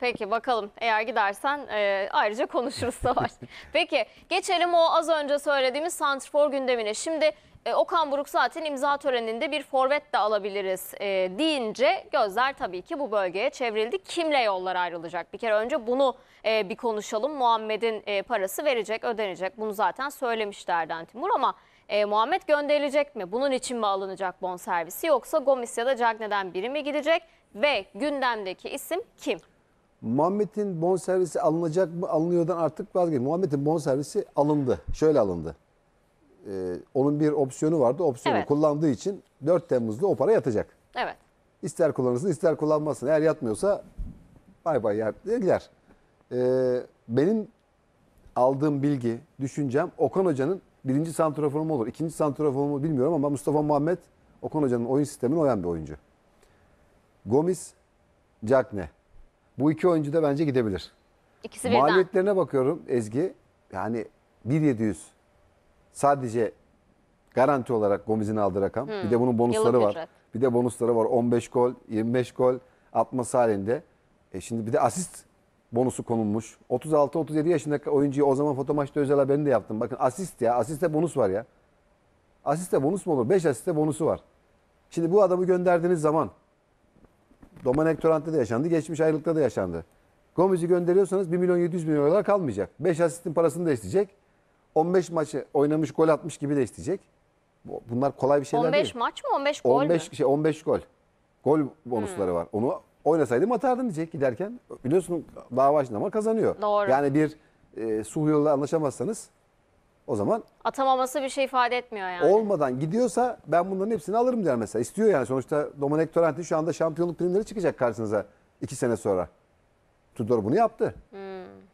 Peki bakalım eğer gidersen e, ayrıca konuşuruz Savaş. Peki geçelim o az önce söylediğimiz Santrfor gündemine. Şimdi e, Okan Buruk zaten imza töreninde bir forvet de alabiliriz e, deyince gözler tabii ki bu bölgeye çevrildi. Kimle yollar ayrılacak? Bir kere önce bunu e, bir konuşalım. Muhammed'in e, parası verecek, ödenecek. Bunu zaten söylemişti Erden Timur ama e, Muhammed gönderilecek mi? Bunun için mi alınacak bonservisi yoksa Gomis ya da Cagney'den biri mi gidecek? Ve gündemdeki isim kim? Muhammed'in bon servisi alınacak mı alınıyordan artık vazgeçin. Muhammed'in bon servisi alındı. Şöyle alındı. Ee, onun bir opsiyonu vardı. Opsiyonu Evet. kullandığı için 4 Temmuz'da o para yatacak. Evet. İster kullanırsın ister kullanmasın. Eğer yatmıyorsa bay bay yer gider. Ee, benim aldığım bilgi, düşüncem Okan Hoca'nın birinci santraforu mu olur? ikinci santraforu mu bilmiyorum ama Mustafa Muhammed Okan Hoca'nın oyun sistemine oyan bir oyuncu. Gomis, Cagne. Bu iki oyuncu da bence gidebilir. İkisi birden. Maliyetlerine bakıyorum Ezgi. Yani 1.700 sadece garanti olarak Gomez'in aldığı rakam. Hmm. Bir de hmm. bunun bonusları Yıllık var. Ücret. Bir de bonusları var. 15 gol, 25 gol atması halinde. E şimdi bir de asist bonusu konulmuş. 36-37 yaşındaki oyuncuyu o zaman foto maçta özel haberini de yaptım. Bakın asist ya. Asiste bonus var ya. Asiste bonus mu olur? 5 asiste bonusu var. Şimdi bu adamı gönderdiğiniz zaman Domenek Torrent'te de yaşandı. Geçmiş ayrılıkta da yaşandı. Gomez'i gönderiyorsanız 1 milyon 700 bin eurolar kalmayacak. 5 asistin parasını da isteyecek. 15 maçı oynamış gol atmış gibi de isteyecek. Bunlar kolay bir şeyler 15 değil. 15 maç mı 15 gol 15, mü? Şey, 15 gol. Gol bonusları hmm. var. Onu oynasaydım atardım diyecek giderken. Biliyorsun dava ama kazanıyor. Doğru. Yani bir e, Suhyol'la anlaşamazsanız o zaman atamaması bir şey ifade etmiyor yani. olmadan gidiyorsa ben bunların hepsini alırım der mesela. İstiyor yani sonuçta Domenek Torrent'in şu anda şampiyonluk primleri çıkacak karşınıza iki sene sonra. Tudor bunu yaptı. Hmm.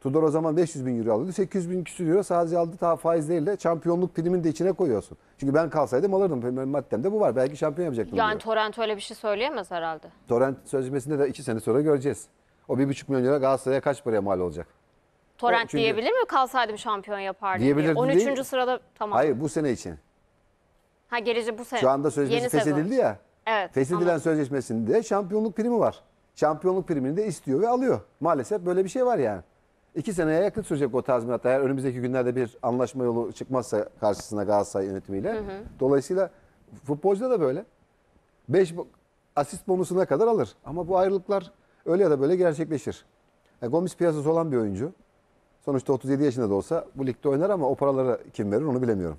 Tudor o zaman 500 bin euro alıyordu. 800 bin küsür euro sadece aldı ta faizleriyle şampiyonluk primini de içine koyuyorsun. Çünkü ben kalsaydım alırdım. Benim maddemde bu var. Belki şampiyon yapacaktım. Yani diyor. Torrent öyle bir şey söyleyemez herhalde. Torrent sözleşmesinde de iki sene sonra göreceğiz. O bir buçuk milyon lira Galatasaray'a kaç paraya mal olacak? Torrent çünkü- diyebilir mi? Kalsaydım şampiyon yapardım. diye. Diyebilirdi 13. değil. sırada tamam. Hayır bu sene için. Ha gerici bu sene. Şu anda sözleşmesi Yeni sezon. feshedildi ya. Evet. Feshedilen anladım. sözleşmesinde şampiyonluk primi var. Şampiyonluk primini de istiyor ve alıyor. Maalesef böyle bir şey var yani. İki seneye yakın sürecek o tazminat. Eğer önümüzdeki günlerde bir anlaşma yolu çıkmazsa karşısına Galatasaray yönetimiyle. Dolayısıyla futbolcuda da böyle. Beş asist bonusuna kadar alır. Ama bu ayrılıklar öyle ya da böyle gerçekleşir. E, Gomis piyasası olan bir oyuncu. Sonuçta 37 yaşında da olsa bu ligde oynar ama o paraları kim verir onu bilemiyorum.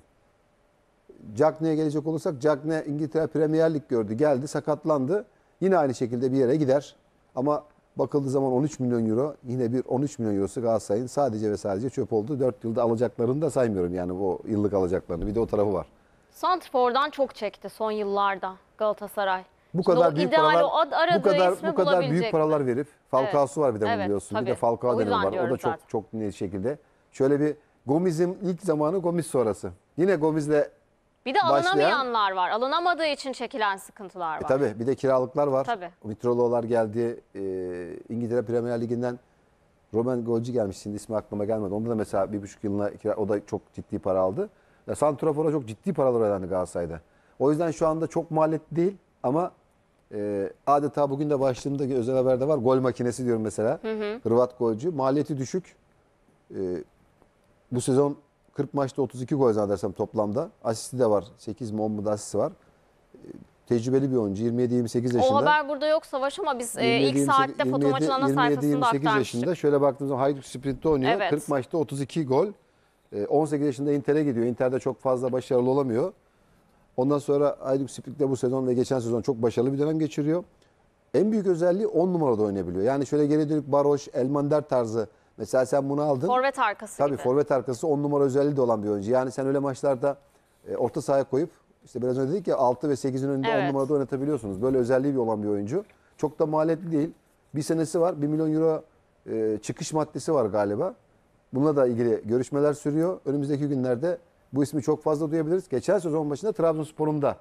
Cagney'e gelecek olursak Cagney İngiltere Premier Lig gördü. Geldi sakatlandı. Yine aynı şekilde bir yere gider. Ama bakıldığı zaman 13 milyon euro yine bir 13 milyon eurosu Galatasaray'ın sadece ve sadece çöp oldu. 4 yılda alacaklarını da saymıyorum yani bu yıllık alacaklarını. Bir de o tarafı var. Santrfor'dan çok çekti son yıllarda Galatasaray bu kadar büyük paralar bu kadar bu kadar büyük paralar verip Falcao'su evet. var bir de evet, biliyorsun. Tabii. Bir de Falcao dönemi var. O da çok zaten. çok net şekilde. Şöyle bir Gomez'in ilk zamanı Gomez sonrası. Yine Gomez'le bir de alınamayanlar başlayan, var. Alınamadığı için çekilen sıkıntılar e var. E, tabii bir de kiralıklar var. Tabii. Vitrololar geldi. E, İngiltere Premier Ligi'nden Roman Golcü gelmiş. Şimdi ismi aklıma gelmedi. Onda da mesela bir buçuk yılına kira, o da çok ciddi para aldı. Santrafor'a çok ciddi paralar ödendi Galatasaray'da. O yüzden şu anda çok maliyetli değil ama e, adeta bugün de başlığımda özel haberde var. Gol makinesi diyorum mesela. Hı hı. Hırvat golcü. Maliyeti düşük. E, bu sezon 40 maçta 32 gol zannedersem toplamda. Asisti de var. 8 mi 10 mu da asisti var. E, tecrübeli bir oyuncu. 27-28 yaşında. O haber burada yok Savaş ama biz 27, e, ilk 28, saatte 27, foto maçın ana sayfasında yaşında. Şöyle baktığımız zaman Hayduk Sprint'te oynuyor. Evet. 40 maçta 32 gol. E, 18 yaşında Inter'e gidiyor. Inter'de çok fazla başarılı olamıyor. Ondan sonra Aydın Spik'te bu sezon ve geçen sezon çok başarılı bir dönem geçiriyor. En büyük özelliği 10 numarada oynayabiliyor. Yani şöyle geri dönük Baroş, Elmander tarzı. Mesela sen bunu aldın. Forvet arkası Tabii gibi. forvet arkası 10 numara özelliği de olan bir oyuncu. Yani sen öyle maçlarda e, orta sahaya koyup işte biraz önce dedik ya 6 ve 8'in önünde Evet. 10 numarada oynatabiliyorsunuz. Böyle özelliği bir olan bir oyuncu. Çok da maliyetli değil. Bir senesi var. 1 milyon euro e, çıkış maddesi var galiba. Bununla da ilgili görüşmeler sürüyor. Önümüzdeki günlerde bu ismi çok fazla duyabiliriz. Geçen sezon başında Trabzonspor'un da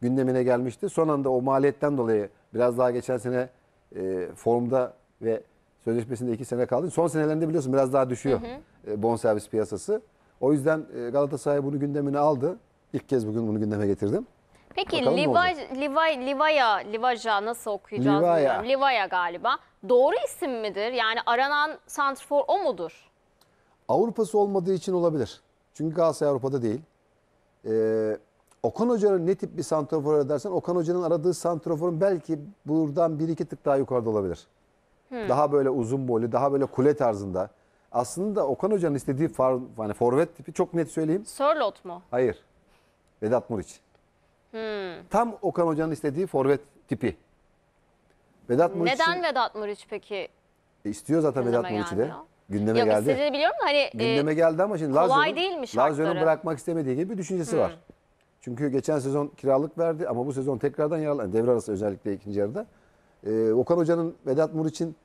gündemine gelmişti. Son anda o maliyetten dolayı biraz daha geçen sene e, formda ve sözleşmesinde iki sene kaldı. Son senelerinde biliyorsun biraz daha düşüyor hı hı. E, bonservis piyasası. O yüzden e, Galatasaray bunu gündemine aldı. İlk kez bugün bunu gündeme getirdim. Peki Livaj, Livaj, Livaya, Livaja nasıl okuyacağız Livaya. bilmiyorum. galiba. Doğru isim midir? Yani aranan santrfor o mudur? Avrupa'sı olmadığı için olabilir. Çünkü Galatasaray Avrupa'da değil. Ee, Okan Hoca'nın ne tip bir santrafor dersen, Okan Hoca'nın aradığı santroforun belki buradan bir iki tık daha yukarıda olabilir. Hmm. Daha böyle uzun boylu, daha böyle kule tarzında. Aslında Okan Hoca'nın istediği far, hani forvet tipi çok net söyleyeyim. Sörlot mu? Hayır. Vedat Muriç. Hmm. Tam Okan Hoca'nın istediği forvet tipi. Vedat Muriç Neden Vedat Muriç peki? E, istiyor zaten Vedat Muriç'i de. Ya? Gündeme Yok, geldi. Yok biliyorum da hani gündeme e, geldi ama şimdi Lazio'nun Lazio bırakmak istemediği gibi bir düşüncesi hmm. var. Çünkü geçen sezon kiralık verdi ama bu sezon tekrardan yaralandı. Devre arası özellikle ikinci yarıda. Ee, Okan Hoca'nın Vedat Muriç'in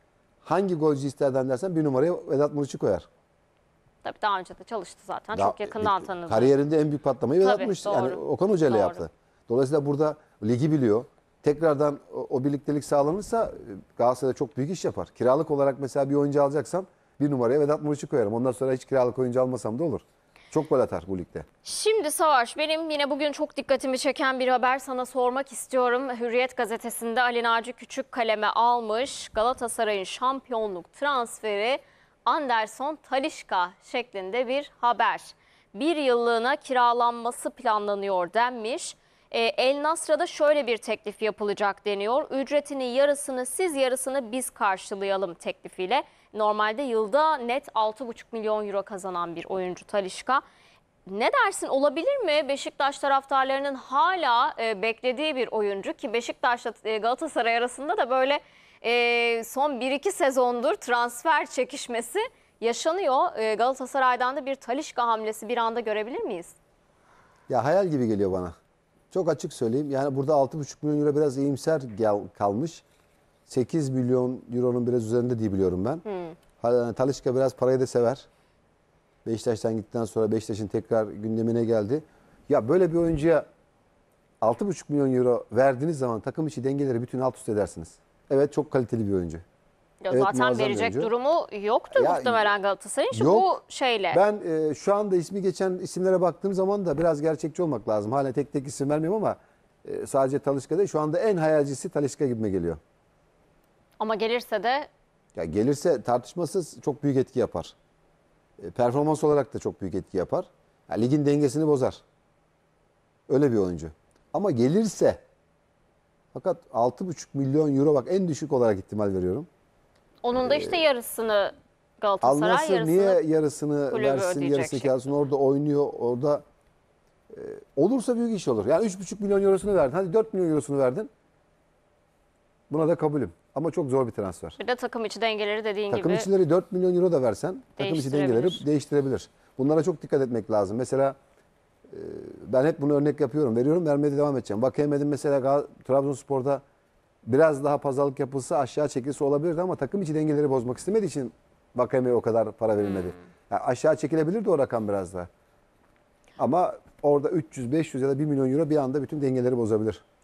hangi golcü isterden dersen bir numaraya Vedat Muriç'i koyar. Tabii daha önce de çalıştı zaten. Daha, Çok yakından e, e tanıdı. Kariyerinde en büyük patlamayı Vedat Tabii, Muriç. Yani Okan Hoca ile yaptı. Dolayısıyla burada ligi biliyor tekrardan o, o birliktelik sağlanırsa e, Galatasaray çok büyük iş yapar. Kiralık olarak mesela bir oyuncu alacaksam bir numaraya Vedat Muriç'i koyarım. Ondan sonra hiç kiralık oyuncu almasam da olur. Çok gol atar bu ligde. Şimdi Savaş benim yine bugün çok dikkatimi çeken bir haber sana sormak istiyorum. Hürriyet gazetesinde Ali Naci Küçük kaleme almış Galatasaray'ın şampiyonluk transferi Anderson Talişka şeklinde bir haber. Bir yıllığına kiralanması planlanıyor denmiş. E, El Nasra'da şöyle bir teklif yapılacak deniyor. Ücretini yarısını siz yarısını biz karşılayalım teklifiyle. Normalde yılda net 6,5 milyon euro kazanan bir oyuncu Talişka. Ne dersin olabilir mi Beşiktaş taraftarlarının hala e, beklediği bir oyuncu ki Beşiktaş'la e, Galatasaray arasında da böyle e, son 1-2 sezondur transfer çekişmesi yaşanıyor. E, Galatasaray'dan da bir Talişka hamlesi bir anda görebilir miyiz? Ya hayal gibi geliyor bana. Çok açık söyleyeyim. Yani burada 6,5 milyon euro biraz iyimser gel, kalmış. 8 milyon euronun biraz üzerinde diye biliyorum ben. Hmm. Talişka biraz parayı da sever. Beşiktaş'tan gittikten sonra Beşiktaş'ın tekrar gündemine geldi. Ya böyle bir oyuncuya 6,5 milyon euro verdiğiniz zaman takım içi dengeleri bütün alt üst edersiniz. Evet çok kaliteli bir oyuncu. Ya evet, zaten verecek oyuncu. durumu yoktu ya, muhtemelen Galatasaray'ın şu yok. bu şeyle. Ben e, şu anda ismi geçen isimlere baktığım zaman da biraz gerçekçi olmak lazım. Hala tek tek isim vermiyorum ama e, sadece Talişka değil. Şu anda en hayalcisi Talişka gibime geliyor. Ama gelirse de ya gelirse tartışmasız çok büyük etki yapar. E, performans olarak da çok büyük etki yapar. Ya, ligin dengesini bozar. Öyle bir oyuncu. Ama gelirse fakat 6,5 milyon euro bak en düşük olarak ihtimal veriyorum. Onun da işte ee, yarısını Galatasaray Al-Nasır yarısını niye yarısını versin yarısı kalsın orada oynuyor orada e, olursa büyük iş olur. Yani 3,5 milyon eurosunu verdin hadi 4 milyon eurosunu verdin. Buna da kabulüm. Ama çok zor bir transfer. Bir de takım içi dengeleri dediğin takım gibi. Takım içileri 4 milyon euro da versen takım içi dengeleri değiştirebilir. Bunlara çok dikkat etmek lazım. Mesela e, ben hep bunu örnek yapıyorum. Veriyorum vermeye de devam edeceğim. Bak mesela Trabzonspor'da biraz daha pazarlık yapılsa aşağı çekilse olabilirdi ama takım içi dengeleri bozmak istemediği için Bakayeme'ye o kadar para verilmedi. Hmm. Yani aşağı çekilebilirdi o rakam biraz daha. Ama orada 300, 500 ya da 1 milyon euro bir anda bütün dengeleri bozabilir.